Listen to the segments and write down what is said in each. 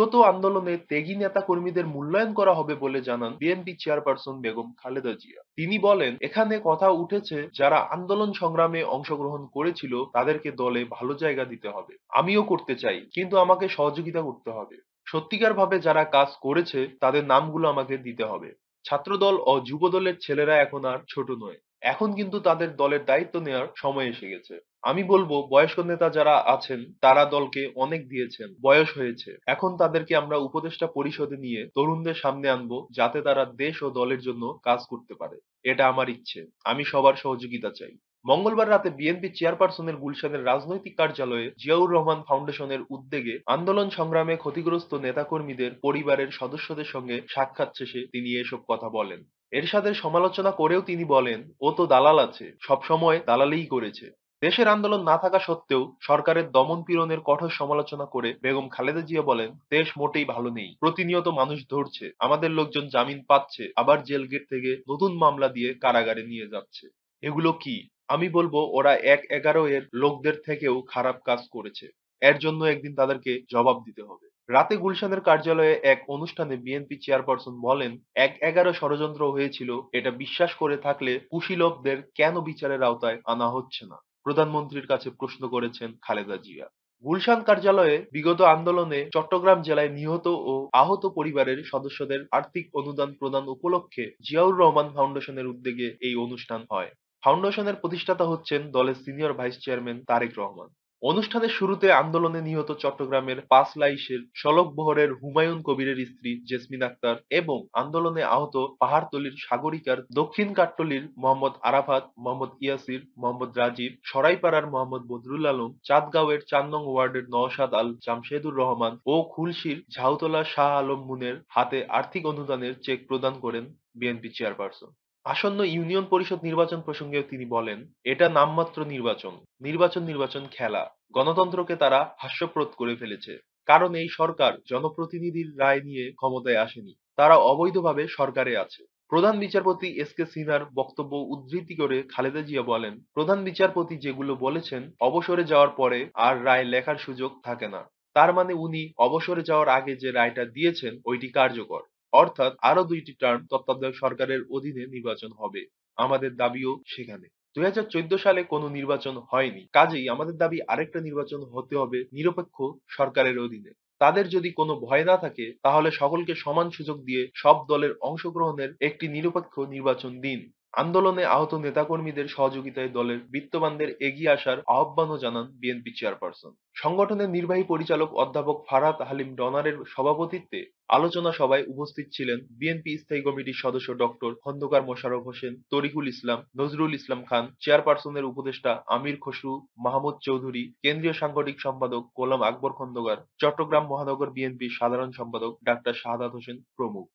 বিগত আন্দোলনে তেগি নেতা কর্মীদের মূল্যায়ন করা হবে বলে জানান বিএনপি চেয়ারপারসন বেগম খালেদা জিয়া তিনি বলেন এখানে কথা উঠেছে যারা আন্দোলন সংগ্রামে অংশগ্রহণ করেছিল তাদেরকে দলে ভালো জায়গা দিতে হবে আমিও করতে চাই কিন্তু আমাকে সহযোগিতা করতে হবে সত্যিকার ভাবে যারা কাজ করেছে তাদের নামগুলো আমাকে দিতে হবে ছাত্রদল ও যুবদলের ছেলেরা এখন আর ছোট নয় এখন কিন্তু তাদের দলের দায়িত্ব নেওয়ার সময় এসে গেছে আমি বলবো বয়স্ক নেতা যারা আছেন তারা দলকে অনেক দিয়েছেন বয়স হয়েছে এখন তাদেরকে আমরা উপদেষ্টা পরিষদে নিয়ে তরুণদের সামনে আনবো যাতে তারা দেশ ও দলের জন্য কাজ করতে পারে এটা আমার ইচ্ছে আমি সবার সহযোগিতা চাই মঙ্গলবার রাতে বিএনপি চেয়ারপারসনের গুলশানের রাজনৈতিক কার্যালয়ে জিয়াউর রহমান ফাউন্ডেশনের উদ্যোগে আন্দোলন সংগ্রামে ক্ষতিগ্রস্ত নেতাকর্মীদের পরিবারের সদস্যদের সঙ্গে সাক্ষাৎ শেষে তিনি এসব কথা বলেন এরশাদের সমালোচনা করেও তিনি বলেন ও তো দালাল আছে সবসময় দালালেই করেছে দেশের আন্দোলন না থাকা সত্ত্বেও সরকারের দমন পীড়নের কঠোর সমালোচনা করে বেগম খালেদা জিয়া বলেন দেশ মোটেই ভালো নেই প্রতিনিয়ত মানুষ ধরছে আমাদের লোকজন জামিন পাচ্ছে আবার জেল গেট থেকে নতুন মামলা দিয়ে কারাগারে নিয়ে যাচ্ছে এগুলো কি আমি বলবো ওরা এক এগারো এর লোকদের থেকেও খারাপ কাজ করেছে এর জন্য একদিন তাদেরকে জবাব দিতে হবে রাতে গুলশানের কার্যালয়ে এক অনুষ্ঠানে বিএনপি চেয়ারপারসন বলেন এক এগারো ষড়যন্ত্র হয়েছিল এটা বিশ্বাস করে থাকলে কুশীলবদের কেন বিচারের আওতায় আনা হচ্ছে না প্রধানমন্ত্রীর কাছে প্রশ্ন করেছেন খালেদা জিয়া গুলশান কার্যালয়ে বিগত আন্দোলনে চট্টগ্রাম জেলায় নিহত ও আহত পরিবারের সদস্যদের আর্থিক অনুদান প্রদান উপলক্ষে জিয়াউর রহমান ফাউন্ডেশনের উদ্যোগে এই অনুষ্ঠান হয় ফাউন্ডেশনের প্রতিষ্ঠাতা হচ্ছেন দলের senior vice chairman Tarique Rahman অনুষ্ঠানের শুরুতে আন্দোলনে নিহত চট্টগ্রামের পাঁচ লাইশের সলক বহরের হুমায়ুন কবিরের স্ত্রী জেসমিন আক্তার এবং আন্দোলনে আহত পাহাড়তলির সাগরিকার দক্ষিণ কাট্টলির মোহাম্মদ আরাফাত মোহাম্মদ ইয়াসির মোহাম্মদ রাজীব সরাইপাড়ার মোহাম্মদ বদরুল আলম চাঁদগাঁওয়ের চান্দং ওয়ার্ডের নওশাদ আল জামশেদুর রহমান ও খুলশির ঝাউতলা শাহ আলম মুনের হাতে আর্থিক অনুদানের চেক প্রদান করেন বিএনপি চেয়ারপারসন আসন্ন ইউনিয়ন পরিষদ নির্বাচন প্রসঙ্গে তিনি বলেন, "এটা নামমাত্র নির্বাচন, নির্বাচন নির্বাচন খেলা, গণতন্ত্রকে তারা হাস্যপ্রদ করে ফেলেছে, কারণ এই সরকার জনপ্রতিনিধির রায় নিয়ে ক্ষমতায় আসেনি, তারা অবৈধভাবে সরকারে আছে।" প্রধান বিচারপতি এস কে সিনহার বক্তব্য উদ্ধৃতি করে খালেদা জিয়া বলেন, "প্রধান বিচারপতি যেগুলো বলেছেন, অবসরে যাওয়ার পরে আর রায় লেখার সুযোগ থাকে না, তার মানে উনি অবসরে যাওয়ার আগে যে রায়টা দিয়েছেন, ওইটি কার্যকর।" অর্থাৎ আরো দুইটি টার্ম তত্ত্বাবধায়ক সরকারের অধীনে নির্বাচন হবে আমাদের দাবিও সেখানে দুই হাজার চোদ্দ সালে কোনো নির্বাচন হয়নি কাজেই আমাদের দাবি আরেকটা নির্বাচন হতে হবে নিরপেক্ষ সরকারের অধীনে তাদের যদি কোনো ভয় না থাকে তাহলে সকলকে সমান সুযোগ দিয়ে সব দলের অংশগ্রহণের একটি নিরপেক্ষ নির্বাচন দিন আন্দোলনে আহত নেতাকর্মীদের সহযোগিতায় দলের বিত্তবানদের এগিয়ে আসার আহ্বানও জানান বিএনপি চেয়ারপারসন সংগঠনের নির্বাহী পরিচালক অধ্যাপক ফারাত হালিম ডনারের সভাপতিত্বে আলোচনা সভায় উপস্থিত ছিলেন বিএনপি স্থায়ী কমিটির সদস্য ডক্টর খন্দকার মোশারফ হোসেন তরিকুল ইসলাম নজরুল ইসলাম খান চেয়ারপারসনের উপদেষ্টা আমির খসরু মাহমুদ চৌধুরী কেন্দ্রীয় সাংগঠনিক সম্পাদক গোলাম আকবর খন্দকার চট্টগ্রাম মহানগর বিএনপির সাধারণ সম্পাদক ডাক্তার শাহাদাত হোসেন প্রমুখ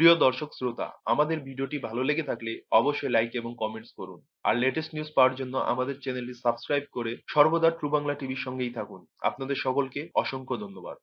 প্রিয় দর্শক শ্রোতা আমাদের ভিডিওটি ভালো লেগে থাকলে অবশ্যই লাইক এবং কমেন্টস করুন আর লেটেস্ট নিউজ পাওয়ার জন্য আমাদের চ্যানেলটি সাবস্ক্রাইব করে সর্বদা ট্রু বাংলা টিভির সঙ্গেই থাকুন আপনাদের সকলকে অসংখ্য ধন্যবাদ